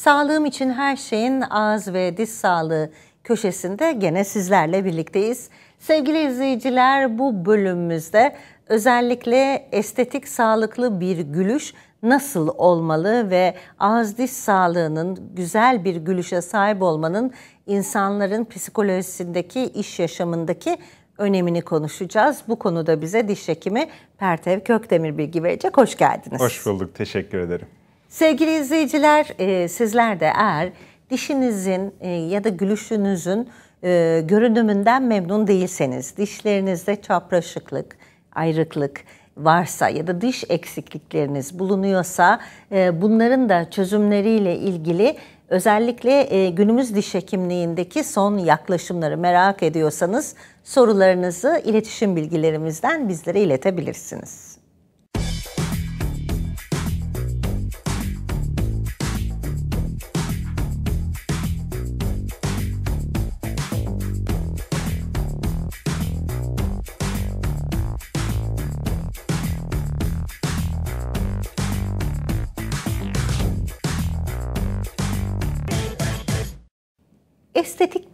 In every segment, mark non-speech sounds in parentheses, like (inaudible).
Sağlığım için her şeyin ağız ve diş sağlığı köşesinde gene sizlerle birlikteyiz. Sevgili izleyiciler bu bölümümüzde özellikle estetik sağlıklı bir gülüş nasıl olmalı ve ağız diş sağlığının güzel bir gülüşe sahip olmanın insanların psikolojisindeki, iş yaşamındaki önemini konuşacağız. Bu konuda bize diş hekimi Pertev Kökdemir bilgi verecek. Hoş geldiniz. Hoş bulduk. Teşekkür ederim. Sevgili izleyiciler, e, sizler de eğer dişinizin e, ya da gülüşünüzün e, görünümünden memnun değilseniz, dişlerinizde çapraşıklık, ayrıklık varsa ya da diş eksiklikleriniz bulunuyorsa e, bunların da çözümleriyle ilgili özellikle e, günümüz diş hekimliğindeki son yaklaşımları merak ediyorsanız sorularınızı iletişim bilgilerimizden bizlere iletebilirsiniz.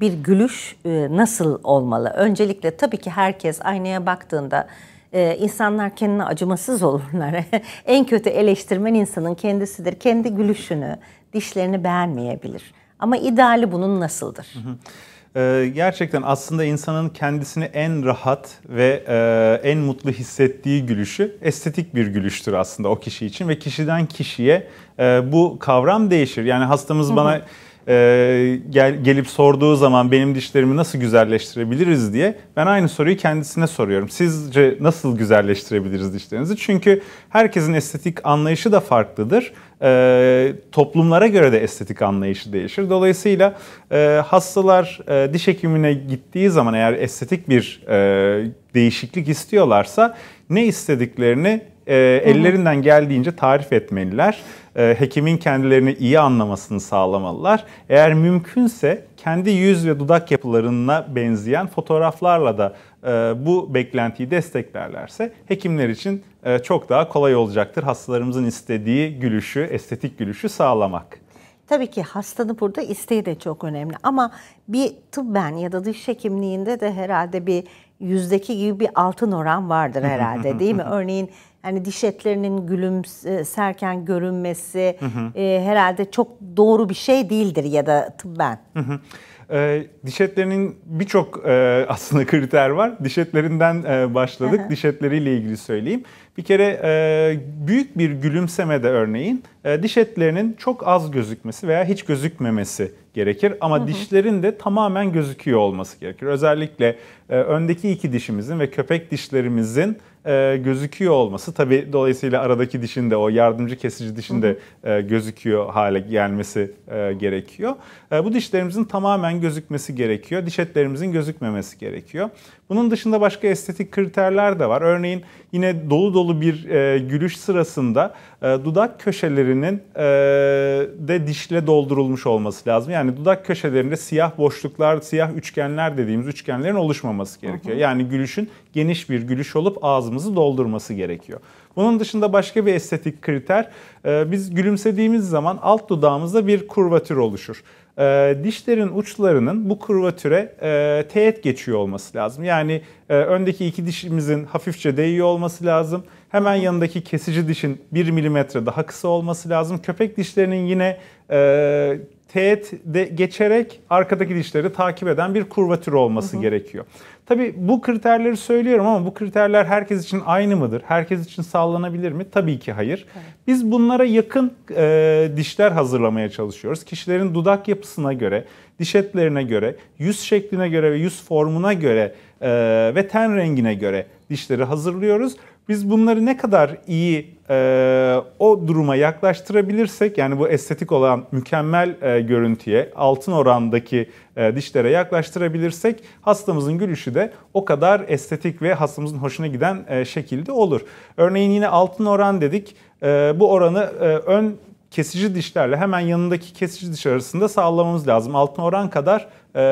bir gülüş e, nasıl olmalı? Öncelikle tabii ki herkes aynaya baktığında ee, insanlar kendine acımasız olurlar. (laughs) en kötü eleştirmen insanın kendisidir. Kendi gülüşünü, dişlerini beğenmeyebilir. Ama ideali bunun nasıldır? E, gerçekten aslında insanın kendisini en rahat ve e, en mutlu hissettiği gülüşü estetik bir gülüştür aslında o kişi için ve kişiden kişiye bu kavram değişir. Yani hastamız bana... Hı hı e, gel, gelip sorduğu zaman benim dişlerimi nasıl güzelleştirebiliriz diye ben aynı soruyu kendisine soruyorum. Sizce nasıl güzelleştirebiliriz dişlerinizi? Çünkü herkesin estetik anlayışı da farklıdır. E, toplumlara göre de estetik anlayışı değişir. Dolayısıyla e, hastalar e, diş hekimine gittiği zaman eğer estetik bir e, değişiklik istiyorlarsa ne istediklerini e, ellerinden geldiğince tarif etmeliler. E, hekimin kendilerini iyi anlamasını sağlamalılar. Eğer mümkünse kendi yüz ve dudak yapılarına benzeyen fotoğraflarla da e, bu beklentiyi desteklerlerse hekimler için e, çok daha kolay olacaktır hastalarımızın istediği gülüşü, estetik gülüşü sağlamak. Tabii ki hastanın burada isteği de çok önemli ama bir tıbben ya da dış hekimliğinde de herhalde bir yüzdeki gibi bir altın oran vardır (laughs) herhalde değil mi? Örneğin yani diş etlerinin gülümserken e, görünmesi hı hı. E, herhalde çok doğru bir şey değildir ya da tıbben. Hı hı. E, diş etlerinin birçok e, (laughs) aslında kriter var. Diş etlerinden e, başladık. Hı hı. Diş etleriyle ilgili söyleyeyim. Bir kere e, büyük bir gülümsemede örneğin e, diş etlerinin çok az gözükmesi veya hiç gözükmemesi gerekir. Ama hı hı. dişlerin de tamamen gözüküyor olması gerekir. Özellikle e, öndeki iki dişimizin ve köpek dişlerimizin e, gözüküyor olması tabi dolayısıyla aradaki dişin de o yardımcı kesici dişin de e, gözüküyor hale gelmesi e, gerekiyor. E, bu dişlerimizin tamamen gözükmesi gerekiyor. Diş etlerimizin gözükmemesi gerekiyor. Bunun dışında başka estetik kriterler de var. Örneğin yine dolu dolu bir e, gülüş sırasında e, dudak köşelerinin e, de dişle doldurulmuş olması lazım. Yani dudak köşelerinde siyah boşluklar, siyah üçgenler dediğimiz üçgenlerin oluşmaması gerekiyor. Yani gülüşün geniş bir gülüş olup ağzımız boşluğumuzu doldurması gerekiyor. Bunun dışında başka bir estetik kriter, e, biz gülümsediğimiz zaman alt dudağımızda bir kurvatür oluşur e, dişlerin uçlarının bu kurvatüre e, teğet geçiyor olması lazım. Yani öndeki iki dişimizin hafifçe değiyor olması lazım. Hemen yanındaki kesici dişin 1 milimetre daha kısa olması lazım. Köpek dişlerinin yine teğet de geçerek arkadaki dişleri takip eden bir kurvatür olması hı hı. gerekiyor. Tabii bu kriterleri söylüyorum ama bu kriterler herkes için aynı mıdır? Herkes için sağlanabilir mi? Tabii ki hayır. Evet. Biz bunlara yakın e, dişler hazırlamaya çalışıyoruz. Kişilerin dudak yapısına göre, diş etlerine göre, yüz şekline göre ve yüz formuna göre e, ve ten rengine göre dişleri hazırlıyoruz biz bunları ne kadar iyi e, o duruma yaklaştırabilirsek yani bu estetik olan mükemmel e, görüntüye altın orandaki e, dişlere yaklaştırabilirsek hastamızın gülüşü de o kadar estetik ve hastamızın hoşuna giden e, şekilde olur. Örneğin yine altın oran dedik. E, bu oranı e, ön kesici dişlerle hemen yanındaki kesici diş arasında sağlamamız lazım. Altın oran kadar e,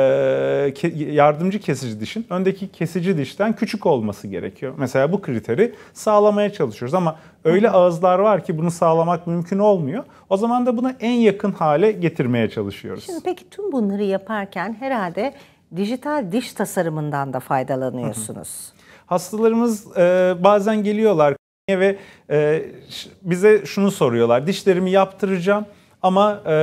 yardımcı kesici dişin öndeki kesici dişten küçük olması gerekiyor. Mesela bu kriteri sağlamaya çalışıyoruz ama öyle ağızlar var ki bunu sağlamak mümkün olmuyor. O zaman da bunu en yakın hale getirmeye çalışıyoruz. Şimdi peki tüm bunları yaparken herhalde dijital diş tasarımından da faydalanıyorsunuz. Hastalarımız e, bazen geliyorlar ve e, bize şunu soruyorlar. Dişlerimi yaptıracağım ama e,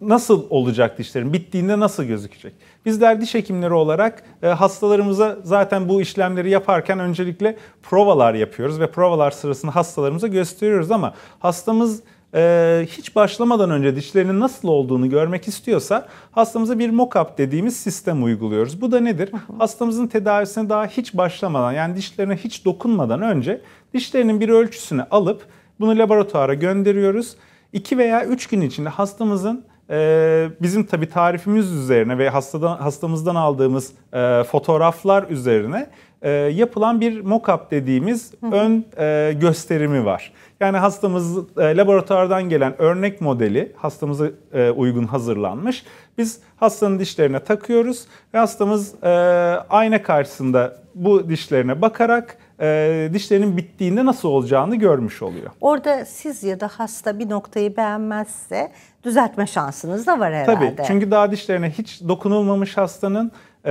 nasıl olacak dişlerim? Bittiğinde nasıl gözükecek? Bizler diş hekimleri olarak e, hastalarımıza zaten bu işlemleri yaparken öncelikle provalar yapıyoruz ve provalar sırasında hastalarımıza gösteriyoruz ama hastamız ee, hiç başlamadan önce dişlerinin nasıl olduğunu görmek istiyorsa hastamıza bir mock-up dediğimiz sistem uyguluyoruz. Bu da nedir? Hastamızın tedavisine daha hiç başlamadan yani dişlerine hiç dokunmadan önce dişlerinin bir ölçüsünü alıp bunu laboratuvara gönderiyoruz. 2 veya 3 gün içinde hastamızın e, bizim tabi tarifimiz üzerine ve hastadan hastamızdan aldığımız e, fotoğraflar üzerine e, yapılan bir mock-up dediğimiz hı hı. ön e, gösterimi var. Yani hastamız e, laboratuvardan gelen örnek modeli hastamıza e, uygun hazırlanmış. Biz hastanın dişlerine takıyoruz ve hastamız e, ayna karşısında bu dişlerine bakarak e, dişlerinin bittiğinde nasıl olacağını görmüş oluyor. Orada siz ya da hasta bir noktayı beğenmezse düzeltme şansınız da var herhalde. Tabii çünkü daha dişlerine hiç dokunulmamış hastanın ee,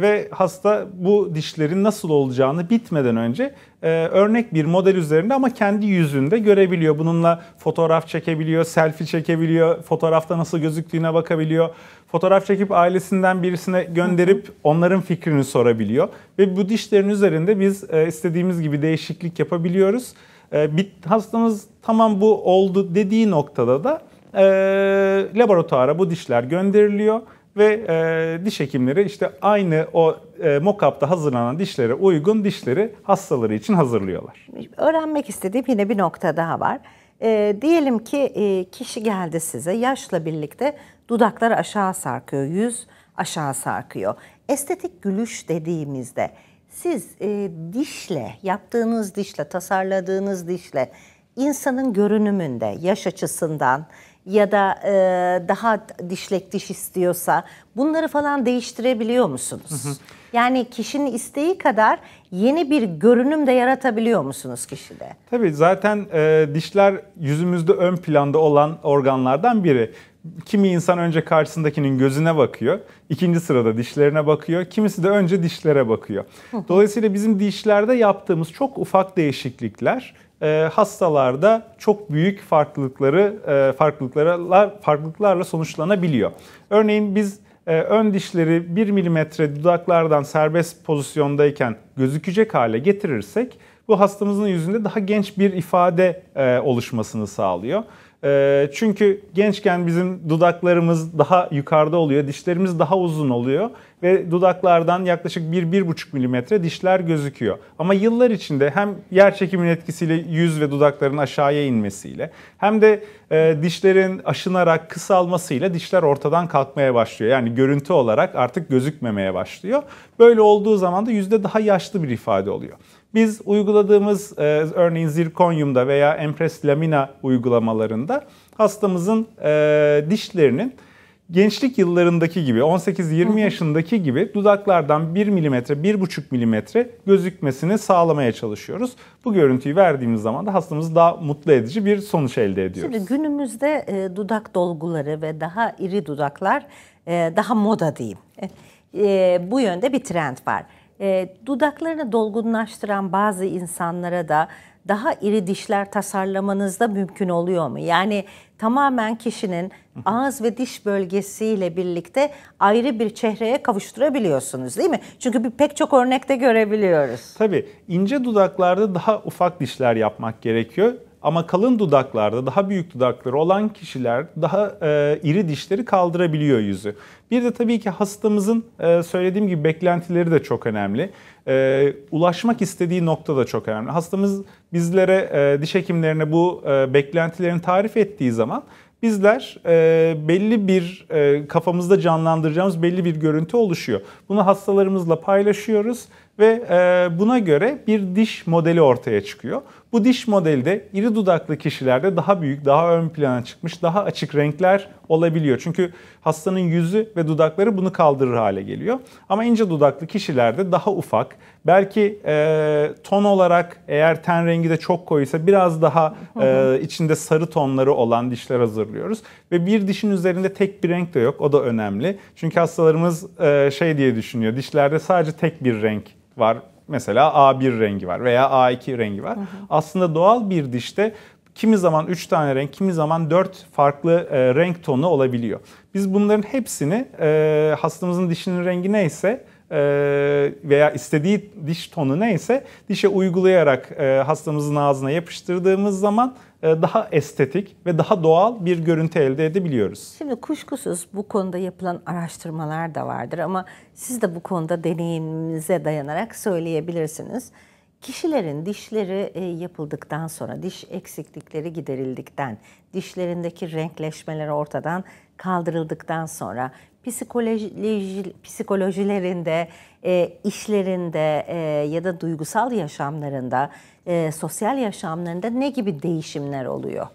ve hasta bu dişlerin nasıl olacağını bitmeden önce e, örnek bir model üzerinde ama kendi yüzünde görebiliyor. Bununla fotoğraf çekebiliyor, selfie çekebiliyor, fotoğrafta nasıl gözüktüğüne bakabiliyor. Fotoğraf çekip ailesinden birisine gönderip onların fikrini sorabiliyor. Ve bu dişlerin üzerinde biz e, istediğimiz gibi değişiklik yapabiliyoruz. E, bit, hastamız tamam bu oldu dediği noktada da e, laboratuvara bu dişler gönderiliyor ve e, diş hekimleri işte aynı o e, mock-up'ta hazırlanan dişlere uygun dişleri hastaları için hazırlıyorlar. Öğrenmek istediğim yine bir nokta daha var. E, diyelim ki e, kişi geldi size yaşla birlikte dudaklar aşağı sarkıyor, yüz aşağı sarkıyor. Estetik gülüş dediğimizde siz e, dişle, yaptığınız dişle, tasarladığınız dişle insanın görünümünde, yaş açısından, ya da e, daha dişlek diş istiyorsa bunları falan değiştirebiliyor musunuz? Hı hı. Yani kişinin isteği kadar yeni bir görünüm de yaratabiliyor musunuz kişide? Tabii zaten e, dişler yüzümüzde ön planda olan organlardan biri. Kimi insan önce karşısındakinin gözüne bakıyor, ikinci sırada dişlerine bakıyor, kimisi de önce dişlere bakıyor. Dolayısıyla bizim dişlerde yaptığımız çok ufak değişiklikler ee, hastalarda çok büyük farklılıkları e, farklılıklarla farklılıklarla sonuçlanabiliyor. Örneğin biz e, ön dişleri 1 milimetre dudaklardan serbest pozisyondayken gözükecek hale getirirsek bu hastamızın yüzünde daha genç bir ifade e, oluşmasını sağlıyor. E, çünkü gençken bizim dudaklarımız daha yukarıda oluyor, dişlerimiz daha uzun oluyor ve dudaklardan yaklaşık 1-1,5 milimetre dişler gözüküyor. Ama yıllar içinde hem yer çekiminin etkisiyle yüz ve dudakların aşağıya inmesiyle hem de e, dişlerin aşınarak kısalmasıyla dişler ortadan kalkmaya başlıyor. Yani görüntü olarak artık gözükmemeye başlıyor. Böyle olduğu zaman da yüzde daha yaşlı bir ifade oluyor. Biz uyguladığımız e, örneğin zirkonyumda veya empres lamina uygulamalarında hastamızın e, dişlerinin gençlik yıllarındaki gibi 18-20 yaşındaki gibi dudaklardan 1 milimetre, 1,5 milimetre gözükmesini sağlamaya çalışıyoruz. Bu görüntüyü verdiğimiz zaman da hastamız daha mutlu edici bir sonuç elde ediyoruz. Şimdi günümüzde e, dudak dolguları ve daha iri dudaklar e, daha moda diyeyim. E, bu yönde bir trend var. E, dudaklarını dolgunlaştıran bazı insanlara da daha iri dişler tasarlamanızda mümkün oluyor mu? Yani tamamen kişinin ağız ve diş bölgesiyle birlikte ayrı bir çehreye kavuşturabiliyorsunuz değil mi? Çünkü bir pek çok örnekte görebiliyoruz. Tabii ince dudaklarda daha ufak dişler yapmak gerekiyor. Ama kalın dudaklarda daha büyük dudakları olan kişiler daha e, iri dişleri kaldırabiliyor yüzü. Bir de tabii ki hastamızın e, söylediğim gibi beklentileri de çok önemli. E, ulaşmak istediği nokta da çok önemli. Hastamız bizlere, e, diş hekimlerine bu e, beklentilerini tarif ettiği zaman bizler e, belli bir e, kafamızda canlandıracağımız belli bir görüntü oluşuyor. Bunu hastalarımızla paylaşıyoruz ve e, buna göre bir diş modeli ortaya çıkıyor. Bu diş modelde iri dudaklı kişilerde daha büyük, daha ön plana çıkmış, daha açık renkler olabiliyor. Çünkü hastanın yüzü ve dudakları bunu kaldırır hale geliyor. Ama ince dudaklı kişilerde daha ufak, belki e, ton olarak eğer ten rengi de çok koyuysa biraz daha e, içinde sarı tonları olan dişler hazırlıyoruz. Ve bir dişin üzerinde tek bir renk de yok, o da önemli. Çünkü hastalarımız e, şey diye düşünüyor, dişlerde sadece tek bir renk var. Mesela A1 rengi var veya A2 rengi var. Hı hı. Aslında doğal bir dişte kimi zaman 3 tane renk, kimi zaman 4 farklı e, renk tonu olabiliyor. Biz bunların hepsini e, hastamızın dişinin rengi neyse ee, veya istediği diş tonu neyse dişe uygulayarak e, hastamızın ağzına yapıştırdığımız zaman e, daha estetik ve daha doğal bir görüntü elde edebiliyoruz. Şimdi kuşkusuz bu konuda yapılan araştırmalar da vardır ama siz de bu konuda deneyiminize dayanarak söyleyebilirsiniz. Kişilerin dişleri e, yapıldıktan sonra, diş eksiklikleri giderildikten, dişlerindeki renkleşmeler ortadan kaldırıldıktan sonra psikoloji, psikolojilerinde, e, işlerinde e, ya da duygusal yaşamlarında, e, sosyal yaşamlarında ne gibi değişimler oluyor?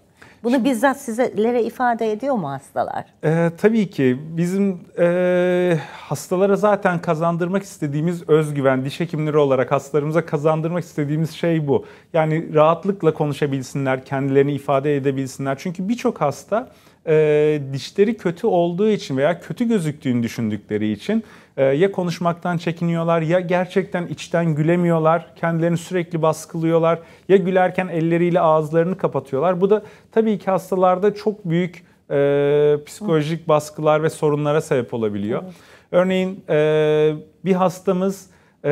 Bunu Şimdi, bizzat sizlere ifade ediyor mu hastalar? E, tabii ki. Bizim e, hastalara zaten kazandırmak istediğimiz özgüven, diş hekimleri olarak hastalarımıza kazandırmak istediğimiz şey bu. Yani rahatlıkla konuşabilsinler, kendilerini ifade edebilsinler. Çünkü birçok hasta e, dişleri kötü olduğu için veya kötü gözüktüğünü düşündükleri için e, ya konuşmaktan çekiniyorlar ya gerçekten içten gülemiyorlar. Kendilerini sürekli baskılıyorlar ya gülerken elleriyle ağızlarını kapatıyorlar. Bu da tabii ki hastalarda çok büyük e, psikolojik baskılar ve sorunlara sebep olabiliyor. Evet. Örneğin e, bir hastamız e,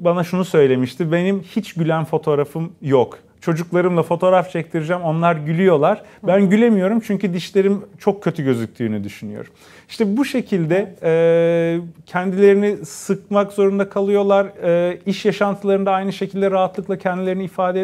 bana şunu söylemişti. Benim hiç gülen fotoğrafım yok. Çocuklarımla fotoğraf çektireceğim. Onlar gülüyorlar. Ben gülemiyorum çünkü dişlerim çok kötü gözüktüğünü düşünüyorum. İşte bu şekilde e, kendilerini sıkmak zorunda kalıyorlar. E, iş yaşantılarında aynı şekilde rahatlıkla kendilerini ifade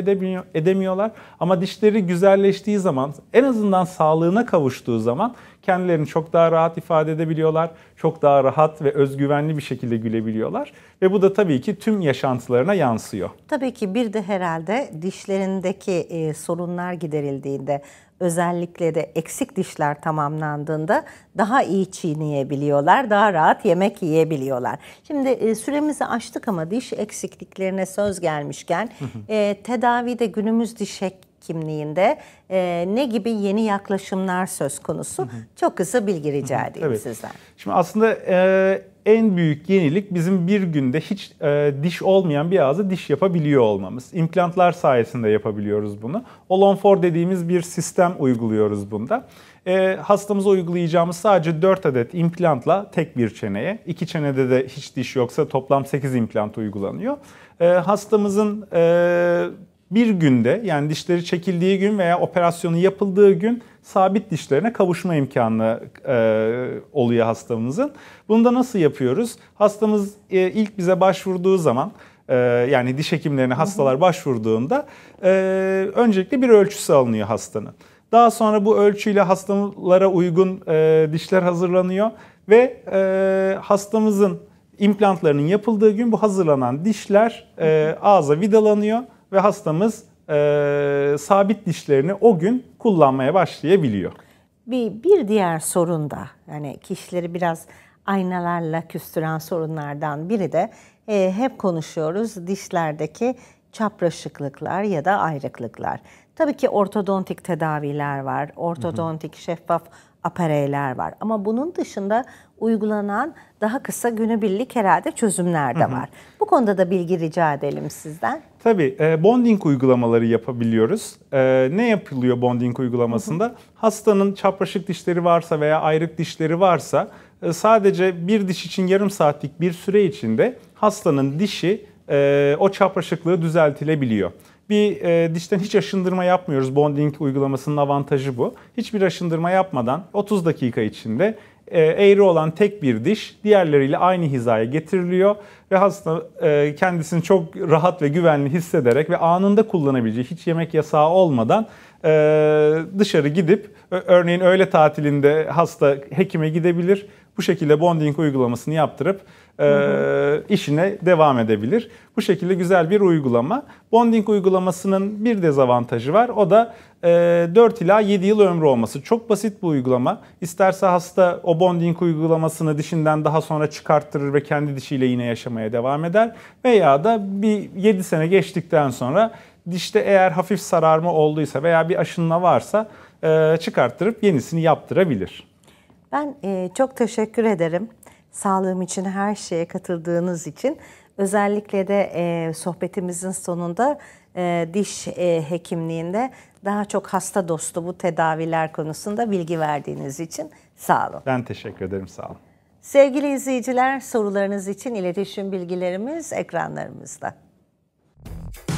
edemiyorlar. Ama dişleri güzelleştiği zaman en azından sağlığına kavuştuğu zaman kendilerini çok daha rahat ifade edebiliyorlar. Çok daha rahat ve özgüvenli bir şekilde gülebiliyorlar. Ve bu da tabii ki tüm yaşantılarına yansıyor. Tabii ki bir de herhalde dişlerindeki e, sorunlar giderildiğinde özellikle de eksik dişler tamamlandığında daha iyi çiğneyebiliyorlar, daha rahat yemek yiyebiliyorlar. Şimdi e, süremizi açtık ama diş eksikliklerine söz gelmişken e, tedavide günümüz diş kimliğinde e, ne gibi yeni yaklaşımlar söz konusu? Hı hı. Çok kısa bilgi rica hı hı. sizden. Şimdi aslında e, en büyük yenilik bizim bir günde hiç e, diş olmayan bir ağza diş yapabiliyor olmamız. İmplantlar sayesinde yapabiliyoruz bunu. Olon4 dediğimiz bir sistem uyguluyoruz bunda. E, hastamıza uygulayacağımız sadece 4 adet implantla tek bir çeneye, iki çenede de hiç diş yoksa toplam 8 implant uygulanıyor. E, hastamızın e, bir günde yani dişleri çekildiği gün veya operasyonu yapıldığı gün sabit dişlerine kavuşma imkanı e, oluyor hastamızın. Bunu da nasıl yapıyoruz? Hastamız e, ilk bize başvurduğu zaman e, yani diş hekimlerine hastalar başvurduğunda e, öncelikle bir ölçüsü alınıyor hastanın. Daha sonra bu ölçüyle hastalara uygun e, dişler hazırlanıyor ve e, hastamızın implantlarının yapıldığı gün bu hazırlanan dişler e, ağza vidalanıyor ve hastamız e, sabit dişlerini o gün kullanmaya başlayabiliyor. Bir, bir diğer sorun da yani kişileri biraz aynalarla küstüren sorunlardan biri de e, hep konuşuyoruz dişlerdeki çapraşıklıklar ya da ayrıklıklar. Tabii ki ortodontik tedaviler var, ortodontik şeffaf apareyler var. Ama bunun dışında uygulanan daha kısa günübirlik herhalde çözümler de var. Bu konuda da bilgi rica edelim sizden. Tabii e, bonding uygulamaları yapabiliyoruz. E, ne yapılıyor bonding uygulamasında? Hı hı. Hastanın çapraşık dişleri varsa veya ayrık dişleri varsa e, sadece bir diş için yarım saatlik bir süre içinde hastanın dişi e, o çapraşıklığı düzeltilebiliyor. Bir e, dişten hiç aşındırma yapmıyoruz. Bonding uygulamasının avantajı bu. Hiçbir aşındırma yapmadan 30 dakika içinde e, eğri olan tek bir diş diğerleriyle aynı hizaya getiriliyor ve hasta e, kendisini çok rahat ve güvenli hissederek ve anında kullanabileceği hiç yemek yasağı olmadan e, dışarı gidip örneğin öğle tatilinde hasta hekime gidebilir. Bu şekilde bonding uygulamasını yaptırıp e, işine devam edebilir. Bu şekilde güzel bir uygulama. Bonding uygulamasının bir dezavantajı var. O da 4 ee, ila 7 yıl ömrü olması. Çok basit bu uygulama. İsterse hasta o bonding uygulamasını dişinden daha sonra çıkarttırır ve kendi dişiyle yine yaşamaya devam eder. Veya da bir 7 sene geçtikten sonra dişte eğer hafif sararma olduysa veya bir aşınma varsa e, çıkarttırıp yenisini yaptırabilir. Ben e, çok teşekkür ederim. Sağlığım için her şeye katıldığınız için. Özellikle de e, sohbetimizin sonunda e, diş e, hekimliğinde daha çok hasta dostu bu tedaviler konusunda bilgi verdiğiniz için sağ olun. Ben teşekkür ederim sağ olun. Sevgili izleyiciler sorularınız için iletişim bilgilerimiz ekranlarımızda. Müzik